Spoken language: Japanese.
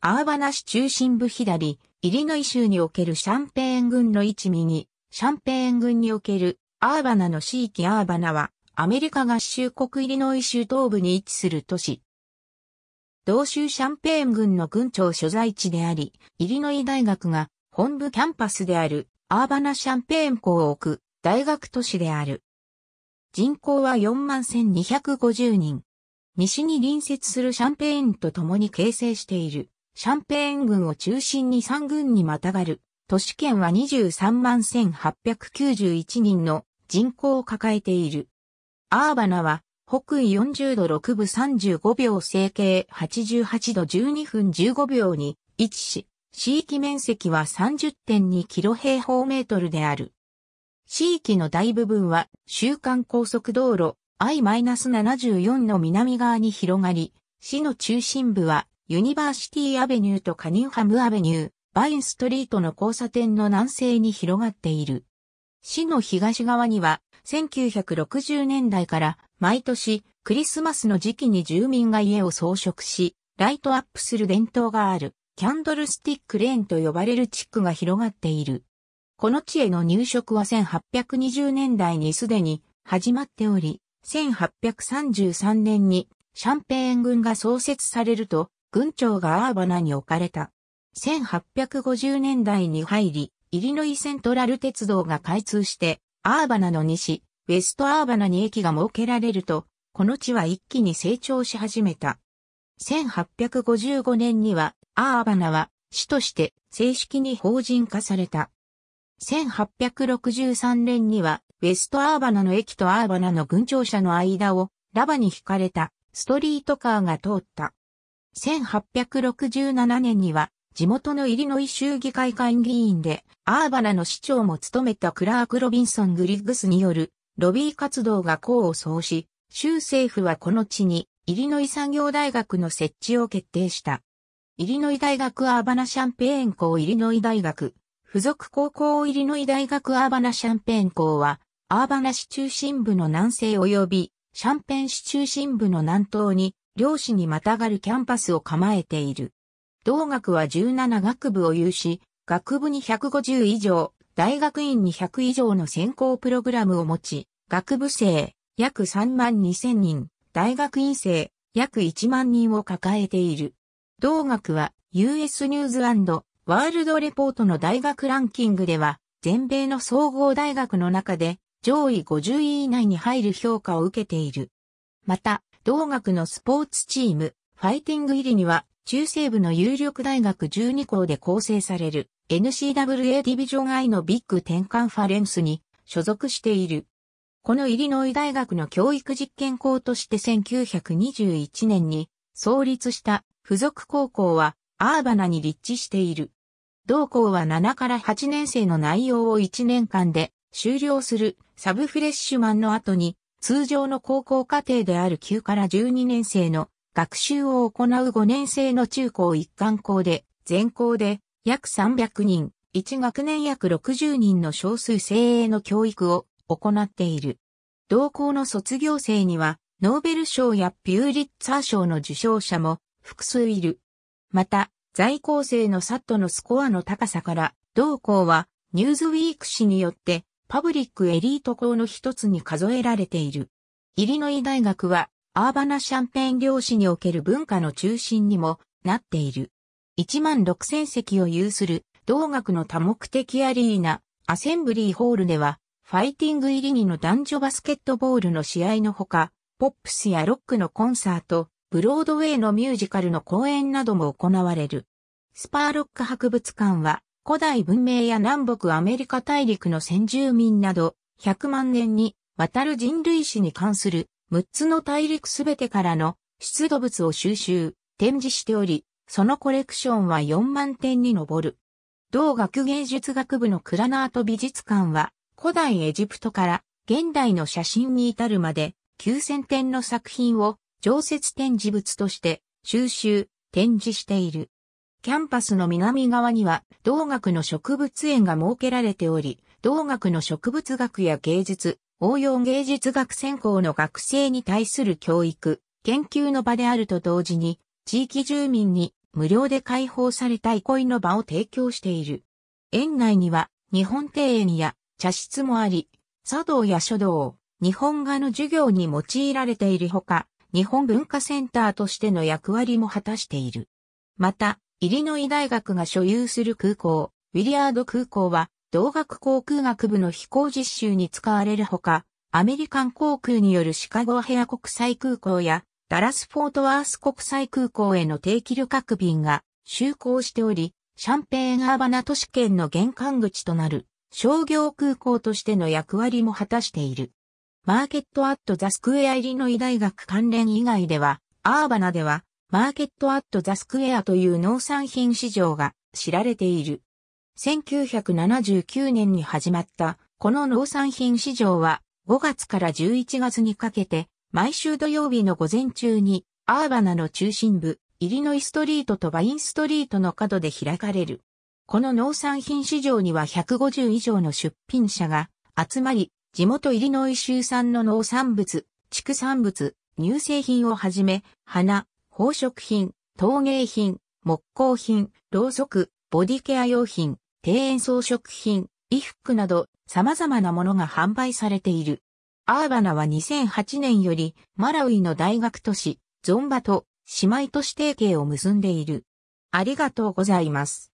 アーバナ市中心部左、イリノイ州におけるシャンペーン郡の位置右、シャンペーン郡におけるアーバナの地域アーバナは、アメリカ合衆国イリノイ州東部に位置する都市。同州シャンペーン郡の郡庁所在地であり、イリノイ大学が本部キャンパスであるアーバナシャンペーン校を置く大学都市である。人口は41,250人。西に隣接するシャンペーンと共に形成している。シャンペーン軍を中心に3軍にまたがる、都市圏は23万1891人の人口を抱えている。アーバナは、北緯40度6分35秒整形88度12分15秒に位置し、地域面積は30.2キロ平方メートルである。地域の大部分は、週間高速道路 I-74 の南側に広がり、市の中心部はユニバーシティアベニューとカニンハムアベニュー、バインストリートの交差点の南西に広がっている。市の東側には、1960年代から毎年クリスマスの時期に住民が家を装飾し、ライトアップする伝統がある、キャンドルスティックレーンと呼ばれる地区が広がっている。この地への入植は1820年代にすでに始まっており、1833年にシャンペーン軍が創設されると、軍庁がアーバナに置かれた。1850年代に入り、イリノイセントラル鉄道が開通して、アーバナの西、ウェストアーバナに駅が設けられると、この地は一気に成長し始めた。1855年には、アーバナは、市として正式に法人化された。1863年には、ウェストアーバナの駅とアーバナの軍庁舎の間を、ラバに引かれたストリートカーが通った。1867年には地元のイリノイ州議会会議員でアーバナの市長も務めたクラーク・ロビンソン・グリッグスによるロビー活動が功を奏し、州政府はこの地にイリノイ産業大学の設置を決定した。イリノイ大学アーバナシャンペーン校イリノイ大学、付属高校イリノイ大学アーバナシャンペーン校は、アーバナ市中心部の南西及び、シャンペーン市中心部の南東に両市にまたがるキャンパスを構えている。同学は17学部を有し、学部に150以上、大学院に100以上の専攻プログラムを持ち、学部生約3万2千人、大学院生約1万人を抱えている。同学は US ニューズワールドレポートの大学ランキングでは、全米の総合大学の中で上位50位以内に入る評価を受けている。また、同学のスポーツチーム、ファイティング入りには、中西部の有力大学12校で構成される n c w a ディビジョン I のビッグ10カンファレンスに所属している。このイリノイ大学の教育実験校として1921年に創立した付属高校はアーバナに立地している。同校は7から8年生の内容を1年間で終了するサブフレッシュマンの後に通常の高校課程である9から12年生の学習を行う5年生の中高一貫校で、全校で約300人、1学年約60人の少数精鋭の教育を行っている。同校の卒業生には、ノーベル賞やピューリッツァー賞の受賞者も複数いる。また、在校生のサットのスコアの高さから、同校はニューズウィーク誌によってパブリックエリート校の一つに数えられている。イリノイ大学は、アーバナ・シャンペーン漁師における文化の中心にもなっている。1万6000席を有する、同学の多目的アリーナ、アセンブリーホールでは、ファイティング入りにの男女バスケットボールの試合のほか、ポップスやロックのコンサート、ブロードウェイのミュージカルの公演なども行われる。スパーロック博物館は、古代文明や南北アメリカ大陸の先住民など、100万年にわたる人類史に関する6つの大陸すべてからの出土物を収集、展示しており、そのコレクションは4万点に上る。同学芸術学部のクラナート美術館は、古代エジプトから現代の写真に至るまで9000点の作品を常設展示物として収集、展示している。キャンパスの南側には、同学の植物園が設けられており、同学の植物学や芸術、応用芸術学専攻の学生に対する教育、研究の場であると同時に、地域住民に無料で開放された憩いの場を提供している。園内には、日本庭園や茶室もあり、茶道や書道、日本画の授業に用いられているほか、日本文化センターとしての役割も果たしている。また、イリノイ大学が所有する空港、ウィリアード空港は、同学航空学部の飛行実習に使われるほか、アメリカン航空によるシカゴヘア国際空港や、ダラスフォートワース国際空港への定期旅客便が就航しており、シャンペーンアーバナ都市圏の玄関口となる商業空港としての役割も果たしている。マーケットアットザスクエアイリノイ大学関連以外では、アーバナではマーケットアットザスクエアという農産品市場が知られている。1979年に始まったこの農産品市場は5月から11月にかけて毎週土曜日の午前中にアーバナの中心部イリノイストリートとバインストリートの角で開かれる。この農産品市場には150以上の出品者が集まり、地元イリノイ州産の農産物、畜産物、乳製品をはじめ、花、宝飾品、陶芸品、木工品、ろうそく、ボディケア用品、庭園装飾品、衣服など様々なものが販売されている。アーバナは2008年よりマラウイの大学都市、ゾンバと姉妹都市提携を結んでいる。ありがとうございます。